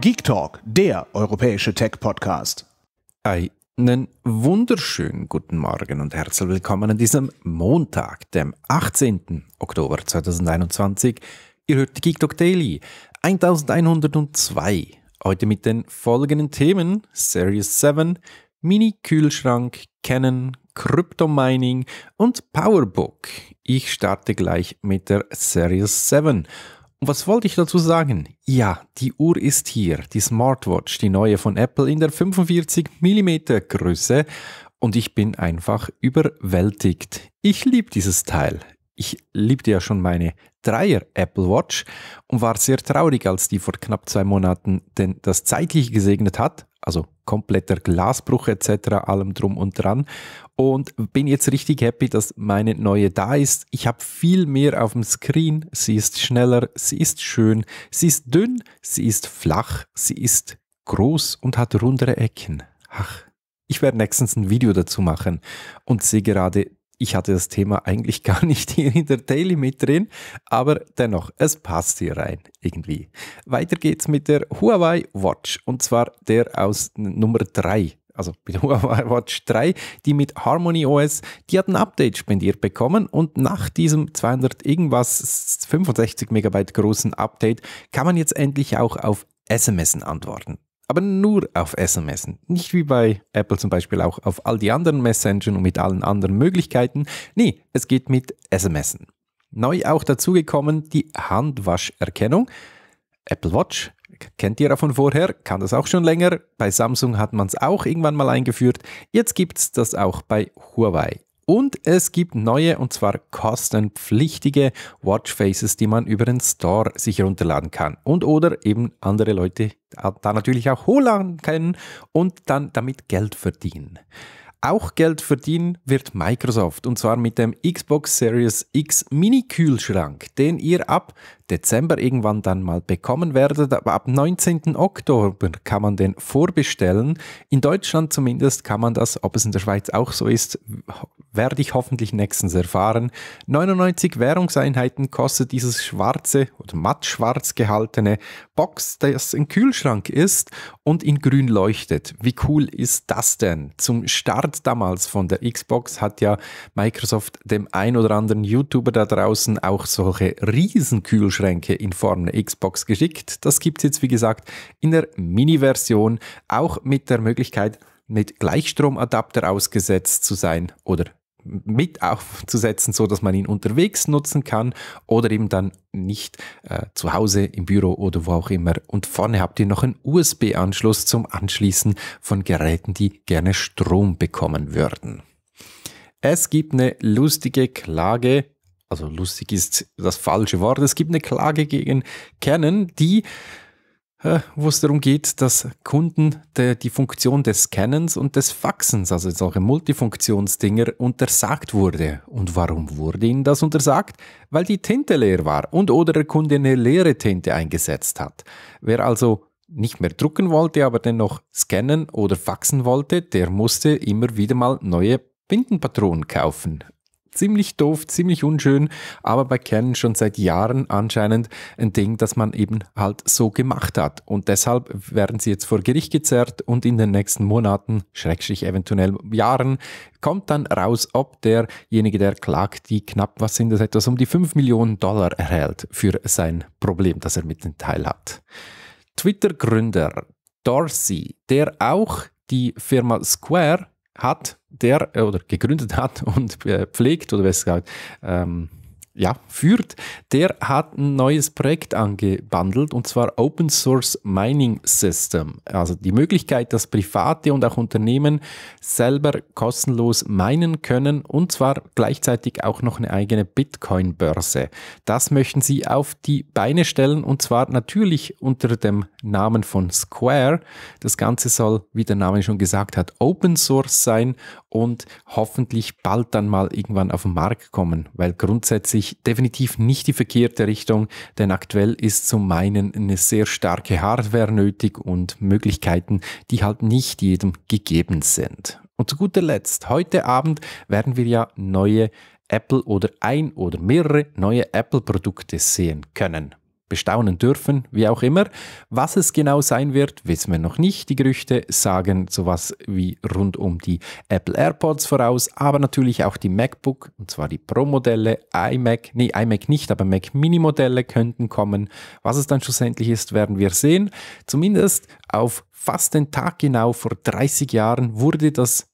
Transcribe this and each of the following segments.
Geek Talk, der europäische Tech-Podcast. Einen wunderschönen guten Morgen und herzlich willkommen an diesem Montag, dem 18. Oktober 2021. Ihr hört die Geek Talk Daily 1102. Heute mit den folgenden Themen: Series 7, Mini-Kühlschrank, Canon, Crypto-Mining und Powerbook. Ich starte gleich mit der Series 7 und was wollte ich dazu sagen? Ja, die Uhr ist hier, die Smartwatch, die neue von Apple in der 45 mm Größe und ich bin einfach überwältigt. Ich liebe dieses Teil. Ich liebte ja schon meine Dreier Apple Watch und war sehr traurig, als die vor knapp zwei Monaten denn das zeitliche gesegnet hat, also kompletter Glasbruch etc., allem drum und dran. Und bin jetzt richtig happy, dass meine neue da ist. Ich habe viel mehr auf dem Screen. Sie ist schneller, sie ist schön, sie ist dünn, sie ist flach, sie ist groß und hat rundere Ecken. Ach, ich werde nächstens ein Video dazu machen und sehe gerade, ich hatte das Thema eigentlich gar nicht hier in der Daily mit drin, aber dennoch, es passt hier rein irgendwie. Weiter geht's mit der Huawei Watch und zwar der aus Nummer 3 also mit Huawei Watch 3, die mit Harmony OS, die hat ein Update spendiert bekommen und nach diesem 200 irgendwas 65 Megabyte großen Update kann man jetzt endlich auch auf SMS antworten aber nur auf SMS. Nicht wie bei Apple zum Beispiel auch auf all die anderen Messengern und mit allen anderen Möglichkeiten. Nee, es geht mit SMS. Neu auch dazugekommen die Handwascherkennung. Apple Watch, kennt ihr ja von vorher, kann das auch schon länger. Bei Samsung hat man es auch irgendwann mal eingeführt. Jetzt gibt es das auch bei Huawei. Und es gibt neue und zwar kostenpflichtige Watchfaces, die man über den Store sich herunterladen kann und oder eben andere Leute da natürlich auch holen können und dann damit Geld verdienen. Auch Geld verdienen wird Microsoft und zwar mit dem Xbox Series X Mini Kühlschrank, den ihr ab Dezember irgendwann dann mal bekommen werdet. Aber ab 19. Oktober kann man den vorbestellen. In Deutschland zumindest kann man das, ob es in der Schweiz auch so ist, werde ich hoffentlich nächstens erfahren. 99 Währungseinheiten kostet dieses schwarze oder mattschwarz gehaltene Box, das im Kühlschrank ist und in grün leuchtet. Wie cool ist das denn? Zum Start damals von der Xbox hat ja Microsoft dem ein oder anderen YouTuber da draußen auch solche riesen Kühlschränke in Form der Xbox geschickt. Das gibt es jetzt, wie gesagt, in der Mini-Version, auch mit der Möglichkeit, mit Gleichstromadapter ausgesetzt zu sein oder mit aufzusetzen, so dass man ihn unterwegs nutzen kann oder eben dann nicht äh, zu Hause, im Büro oder wo auch immer. Und vorne habt ihr noch einen USB-Anschluss zum Anschließen von Geräten, die gerne Strom bekommen würden. Es gibt eine lustige Klage, also lustig ist das falsche Wort, es gibt eine Klage gegen Canon, die wo es darum geht, dass Kunden die Funktion des Scannens und des Faxens, also solche Multifunktionsdinger, untersagt wurde. Und warum wurde ihnen das untersagt? Weil die Tinte leer war und oder der Kunde eine leere Tinte eingesetzt hat. Wer also nicht mehr drucken wollte, aber dennoch scannen oder faxen wollte, der musste immer wieder mal neue Bindenpatronen kaufen ziemlich doof, ziemlich unschön, aber bei Canon schon seit Jahren anscheinend ein Ding, das man eben halt so gemacht hat. Und deshalb werden sie jetzt vor Gericht gezerrt und in den nächsten Monaten, schrägstrich eventuell Jahren, kommt dann raus, ob derjenige, der klagt, die knapp, was sind das, etwas um die 5 Millionen Dollar erhält für sein Problem, das er mit dem Teil hat. Twitter-Gründer Dorsey, der auch die Firma Square hat, der äh, oder gegründet hat und äh, pflegt oder besser gesagt ähm, ja, führt, der hat ein neues Projekt angebandelt und zwar Open Source Mining System. Also die Möglichkeit, dass Private und auch Unternehmen selber kostenlos minen können und zwar gleichzeitig auch noch eine eigene Bitcoin-Börse. Das möchten sie auf die Beine stellen und zwar natürlich unter dem Namen von Square. Das Ganze soll, wie der Name schon gesagt hat, Open Source sein und hoffentlich bald dann mal irgendwann auf den Markt kommen, weil grundsätzlich definitiv nicht die verkehrte Richtung, denn aktuell ist zum meinen eine sehr starke Hardware nötig und Möglichkeiten, die halt nicht jedem gegeben sind. Und zu guter Letzt, heute Abend werden wir ja neue Apple oder ein oder mehrere neue Apple-Produkte sehen können bestaunen dürfen, wie auch immer. Was es genau sein wird, wissen wir noch nicht. Die Gerüchte sagen sowas wie rund um die Apple AirPods voraus, aber natürlich auch die MacBook, und zwar die Pro-Modelle, iMac, nee, iMac nicht, aber Mac Mini-Modelle könnten kommen. Was es dann schlussendlich ist, werden wir sehen. Zumindest auf fast den Tag genau vor 30 Jahren wurde das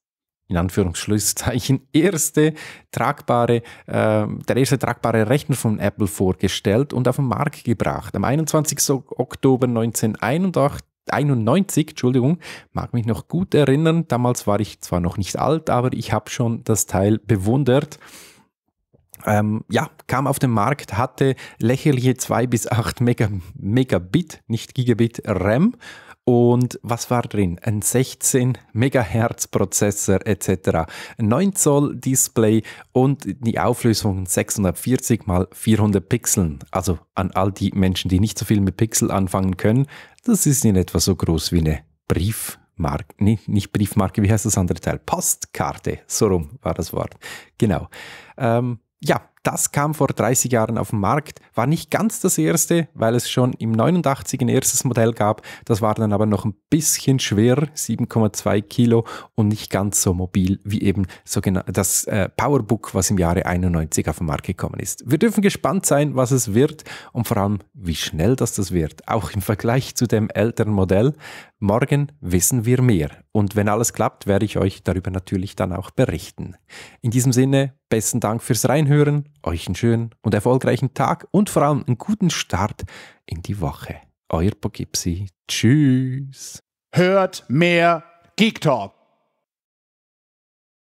in Anführungsschlusszeichen erste tragbare, äh, der erste tragbare Rechner von Apple vorgestellt und auf den Markt gebracht. Am 21. Oktober 1981 91, Entschuldigung, mag mich noch gut erinnern. Damals war ich zwar noch nicht alt, aber ich habe schon das Teil bewundert. Ähm, ja, kam auf den Markt, hatte lächerliche 2 bis 8 Megabit, nicht Gigabit RAM und was war drin? Ein 16 Megahertz Prozessor etc. Ein 9 Zoll Display und die Auflösung 640 mal 400 Pixeln. Also an all die Menschen, die nicht so viel mit Pixel anfangen können, das ist in etwa so groß wie eine Brief Marke, nee, nicht Briefmarke, wie heißt das andere Teil? Postkarte, so rum war das Wort. Genau. Ähm, ja, das kam vor 30 Jahren auf den Markt, war nicht ganz das erste, weil es schon im 89 ein erstes Modell gab. Das war dann aber noch ein bisschen schwerer, 7,2 Kilo und nicht ganz so mobil wie eben das äh, Powerbook, was im Jahre 91 auf den Markt gekommen ist. Wir dürfen gespannt sein, was es wird und vor allem, wie schnell das das wird. Auch im Vergleich zu dem älteren Modell. Morgen wissen wir mehr. Und wenn alles klappt, werde ich euch darüber natürlich dann auch berichten. In diesem Sinne, besten Dank fürs Reinhören euch einen schönen und erfolgreichen Tag und vor allem einen guten Start in die Woche. Euer Pogipsi. Tschüss. Hört mehr Geek Talk.